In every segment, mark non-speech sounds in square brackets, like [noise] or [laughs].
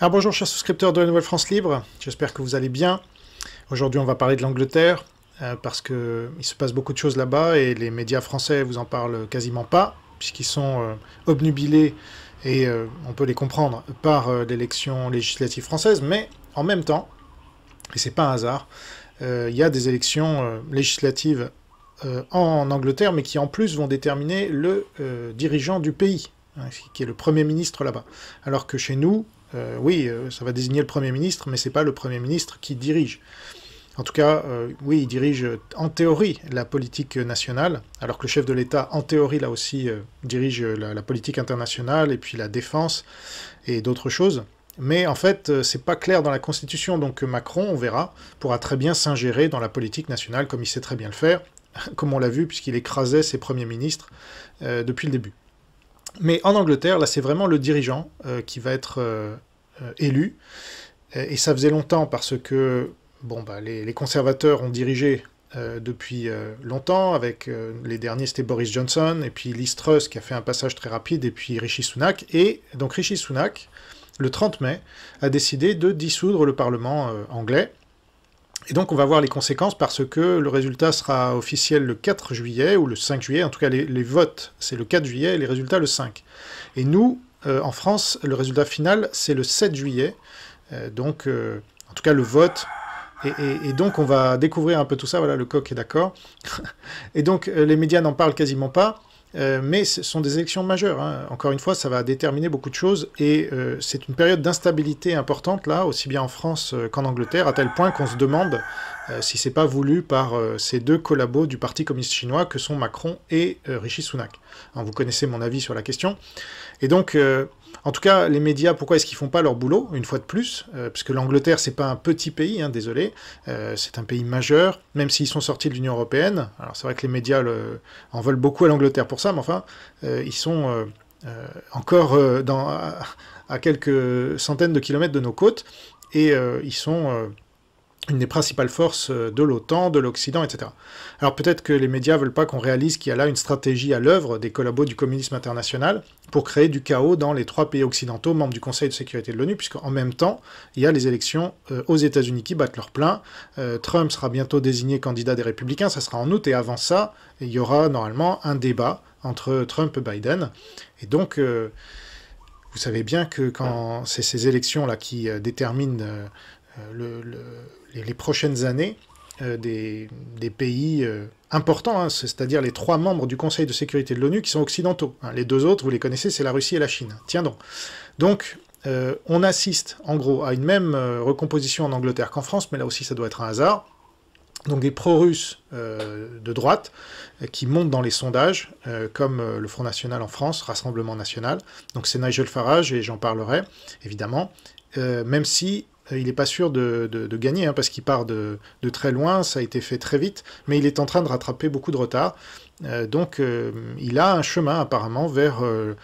Alors ah, bonjour chers souscripteurs de la Nouvelle France Libre, j'espère que vous allez bien. Aujourd'hui on va parler de l'Angleterre, euh, parce qu'il se passe beaucoup de choses là-bas et les médias français vous en parlent quasiment pas, puisqu'ils sont euh, obnubilés, et euh, on peut les comprendre, par l'élection législative française, mais en même temps, et c'est pas un hasard, il y a des élections législatives en Angleterre, mais qui en plus vont déterminer le dirigeant du pays, hein, qui est le Premier ministre là-bas. Alors que chez nous, euh, oui, euh, ça va désigner le Premier ministre, mais c'est pas le Premier ministre qui dirige. En tout cas, euh, oui, il dirige en théorie la politique nationale, alors que le chef de l'État, en théorie, là aussi, dirige la, la, politique internationale et puis la défense et d'autres choses. Mais en fait, c'est pas clair dans la Constitution, donc Macron, on verra, pourra très bien s'ingérer dans la politique nationale comme il sait très bien le faire, [laughs] comme on l'a vu, puisqu'il écrasait ses premiers ministres depuis le début. Mais en Angleterre, là, c'est vraiment le dirigeant euh, qui va être euh, euh, élu. Et ça faisait longtemps parce que bon, bah, les, conservateurs ont dirigé depuis longtemps, avec les derniers, c'était Boris Johnson, et puis Liz Truss qui a fait un passage très rapide, et puis Rishi Sunak. Et donc Rishi Sunak, le 30 mai, a décidé de dissoudre le Parlement anglais. Et donc on va voir les conséquences parce que le résultat sera officiel le 4 juillet ou le 5 juillet, en tout cas les, votes c'est le 4 juillet et les résultats le 5. Et nous, euh, en France, le résultat final c'est le 7 juillet, euh, donc euh, en tout cas le vote. et, donc on va découvrir un peu tout ça, voilà le coq est d'accord. [laughs] et donc les médias n'en parlent quasiment pas, euh, mais ce sont des élections majeures. Hein. Encore une fois, ça va déterminer beaucoup de choses et euh, c'est une période d'instabilité importante là, aussi bien en France euh, qu'en Angleterre, à tel point qu'on se demande si c'est pas voulu par ces deux collabos du Parti communiste chinois que sont Macron et Rishi Sunak. Hein, vous connaissez mon avis sur la question. Et donc en tout cas, les médias, pourquoi est-ce qu'ils font pas leur boulot, une fois de plus euh, Parce Puisque l'Angleterre, c'est pas un petit pays, hein, désolé, euh, c'est un pays majeur, même s'ils sont sortis de l'Union Européenne. Alors c'est vrai que les médias en veulent beaucoup à l'Angleterre pour ça, mais enfin, euh, ils sont encore dans, à, quelques centaines de kilomètres de nos côtes, et ils sont une des principales forces euh, de l'OTAN, de l'Occident, etc. Alors peut-être que les médias veulent pas qu'on réalise qu'il y a là une stratégie à l'œuvre des collabos du communisme international pour créer du chaos dans les trois pays occidentaux membres du Conseil de sécurité de l'ONU, puisqu'en même temps, il y a les élections euh, aux États-Unis qui battent leur plein. Euh, Trump sera bientôt désigné candidat des Républicains, ça sera en août, et avant ça, il y aura normalement un débat entre Trump et Biden. Et donc, vous savez bien que quand c'est ces élections-là qui déterminent le, les, prochaines années euh, des, pays euh, importants, hein, c'est-à-dire les trois membres du Conseil de sécurité de l'ONU qui sont occidentaux. Hein. Les deux autres, vous les connaissez, c'est la Russie et la Chine. Tiens donc. Donc, euh, on assiste en gros à une même recomposition en Angleterre qu'en France, mais là aussi ça doit être un hasard. Donc des pro-russes de droite qui montent dans les sondages, comme le Front National en France, Rassemblement National. Donc c'est Nigel Farage, et j'en parlerai évidemment, même si euh, il n'est pas sûr de, gagner, hein, parce qu'il part de, très loin, ça a été fait très vite, mais il est en train de rattraper beaucoup de retard. Euh, donc euh, il a un chemin apparemment vers le,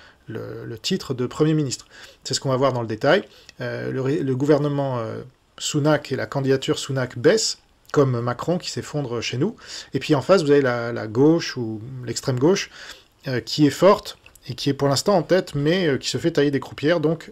titre de Premier ministre. C'est ce qu'on va voir dans le détail. Le, gouvernement Sunak et la candidature Sunak baissent, comme Macron qui s'effondre chez nous. Et puis en face, vous avez la, la gauche ou l'extrême gauche qui est forte et qui est pour l'instant en tête, mais qui se fait tailler des croupières. Donc